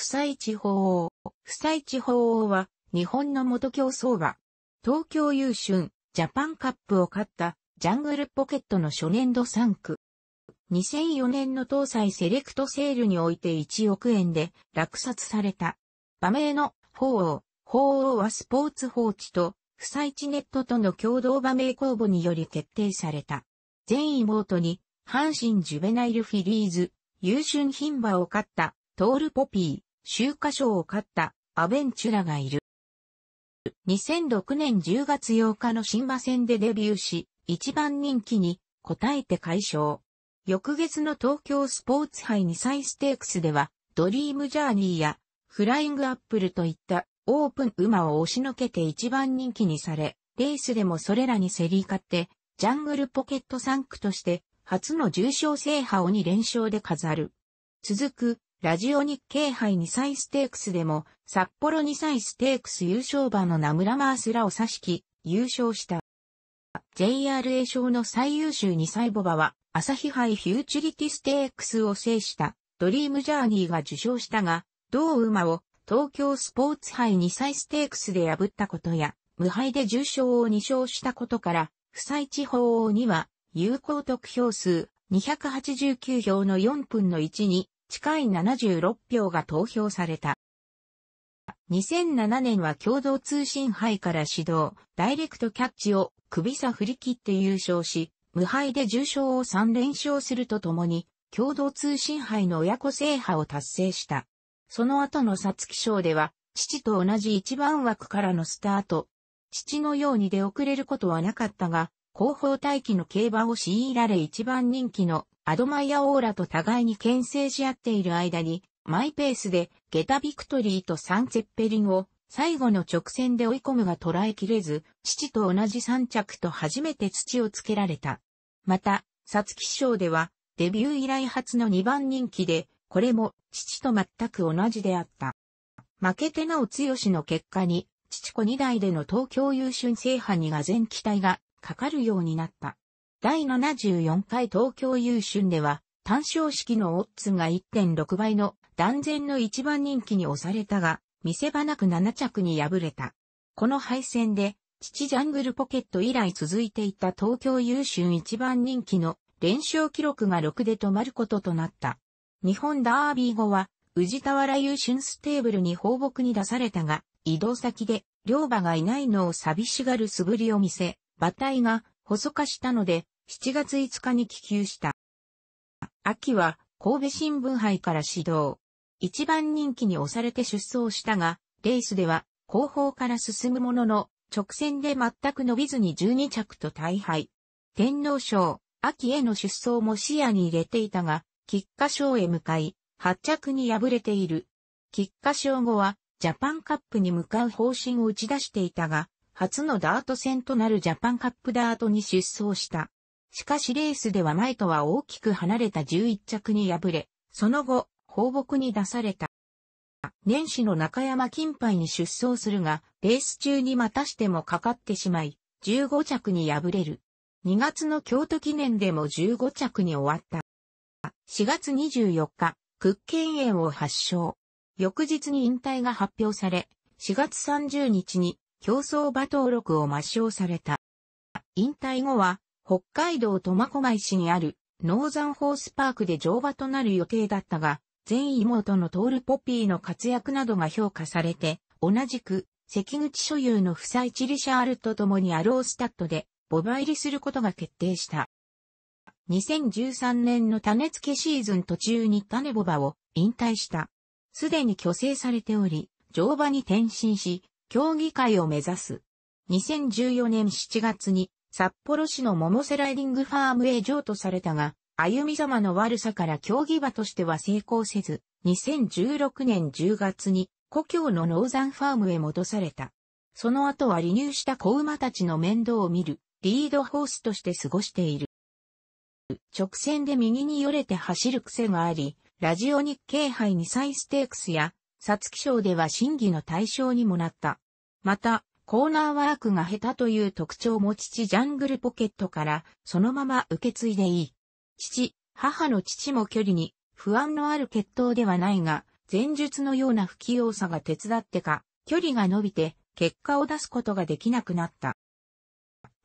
夫妻地方王。夫妻地方王は、日本の元競走馬。東京優春、ジャパンカップを勝った、ジャングルポケットの初年度3区。2004年の東西セレクトセールにおいて1億円で落札された。馬名の鳳凰、鳳凰はスポーツ放置と、夫妻地ネットとの共同馬名公募により決定された。全妹に、阪神ジュベナイルフィリーズ、優春牝馬を勝った、トールポピー。秋華賞を勝ったアベンチュラがいる。2006年10月8日の新馬戦でデビューし、一番人気に応えて解消。翌月の東京スポーツ杯2歳ステークスでは、ドリームジャーニーやフライングアップルといったオープン馬を押しのけて一番人気にされ、レースでもそれらに競り勝って、ジャングルポケット3区として初の重賞制覇を2連勝で飾る。続くラジオ日経杯2歳ステークスでも、札幌2歳ステークス優勝馬のナムラマースらを指しき、優勝した。JRA 賞の最優秀2歳ボバは、朝日杯フューチュリティステークスを制した、ドリームジャーニーが受賞したが、同馬を東京スポーツ杯2歳ステークスで破ったことや、無敗で重賞を2勝したことから、不採地方には、有効得票数289票の4分の1に近い76票が投票された。2007年は共同通信杯から指導、ダイレクトキャッチを首差振り切って優勝し、無敗で重賞を3連勝するとともに、共同通信杯の親子制覇を達成した。その後の皐月賞では、父と同じ一番枠からのスタート。父のように出遅れることはなかったが、後方待機の競馬を強いられ一番人気のアドマイアオーラと互いに牽制し合っている間に、マイペースで、ゲタビクトリーとサンツェッペリンを、最後の直線で追い込むが捉えきれず、父と同じ三着と初めて土をつけられた。また、サツキ賞では、デビュー以来初の2番人気で、これも、父と全く同じであった。負けてなお強しの結果に、父子2代での東京優秀制覇にが全期待がかかるようになった。第74回東京優春では、単勝式のオッズが1.6倍の断然の一番人気に押されたが、見せ場なく7着に敗れた。この敗戦で、父ジャングルポケット以来続いていた東京優春一番人気の連勝記録が6で止まることとなった。日本ダービー後は、宇治田原優春ステーブルに放牧に出されたが、移動先で、両馬がいないのを寂しがる素振りを見せ、馬体が細化したので、7月5日に帰休した。秋は神戸新聞杯から始動。一番人気に押されて出走したが、レースでは後方から進むものの、直線で全く伸びずに12着と大敗。天皇賞、秋への出走も視野に入れていたが、菊花賞へ向かい、発着に敗れている。菊花賞後は、ジャパンカップに向かう方針を打ち出していたが、初のダート戦となるジャパンカップダートに出走した。しかしレースでは前とは大きく離れた11着に敗れ、その後、放牧に出された。年始の中山金杯に出走するが、レース中にまたしてもかかってしまい、15着に敗れる。2月の京都記念でも15着に終わった。4月24日、屈腱炎を発症。翌日に引退が発表され、4月30日に競争馬登録を抹消された。引退後は、北海道苫小牧市にある、ノーザンホースパークで乗馬となる予定だったが、前妹のトールポピーの活躍などが評価されて、同じく、関口所有の夫妻チリシャールと共にアロースタッドで、ボバ入りすることが決定した。2013年の種付けシーズン途中に種ボバを引退した。すでに虚勢されており、乗馬に転身し、競技会を目指す。2014年7月に札幌市の桃瀬ライディングファームへ譲渡されたが、歩み様の悪さから競技場としては成功せず、2016年10月に故郷のノーザンファームへ戻された。その後は離乳した子馬たちの面倒を見る、リードホースとして過ごしている。直線で右に寄れて走る癖があり、ラジオ日経杯2歳ステークスやツキ賞では審議の対象にもなった。また、コーナーワークが下手という特徴も父ジャングルポケットからそのまま受け継いでいい。父、母の父も距離に不安のある決闘ではないが、前述のような不器用さが手伝ってか、距離が伸びて結果を出すことができなくなった。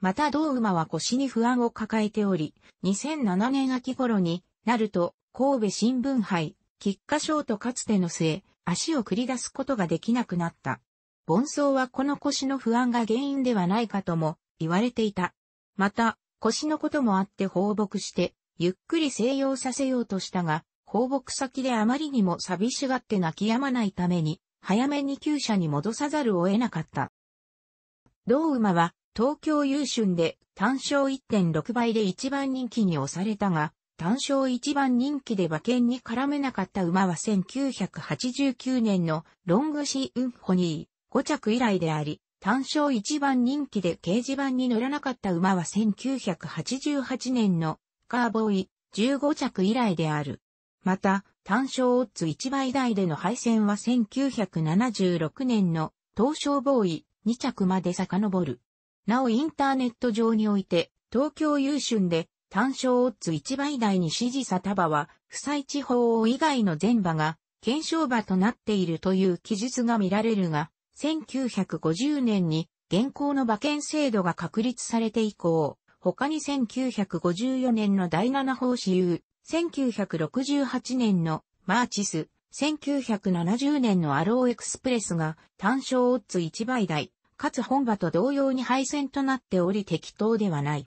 また同馬は腰に不安を抱えており、2007年秋頃になると神戸新聞杯菊花賞とかつての末、足を繰り出すことができなくなった。盆走はこの腰の不安が原因ではないかとも言われていた。また、腰のこともあって放牧して、ゆっくり静養させようとしたが、放牧先であまりにも寂しがって泣き止まないために、早めに厩舎に戻さざるを得なかった。同馬は東京優春で単勝1.6倍で一番人気に押されたが、単勝一番人気で馬券に絡めなかった馬は1989年のロングシーウンホニー5着以来であり、単勝一番人気で掲示板に乗らなかった馬は1988年のカーボーイ15着以来である。また、単勝オッズ1倍台での敗戦は1976年の東証ボーイ2着まで遡る。なおインターネット上において東京優春で単勝オッズ1倍台に支持た場は、不採地方王以外の全馬が、検証馬となっているという記述が見られるが、1950年に現行の馬券制度が確立されて以降、他に1954年の第7法私有、1968年のマーチス、1970年のアローエクスプレスが単勝オッズ1倍台、かつ本場と同様に敗戦となっており適当ではない。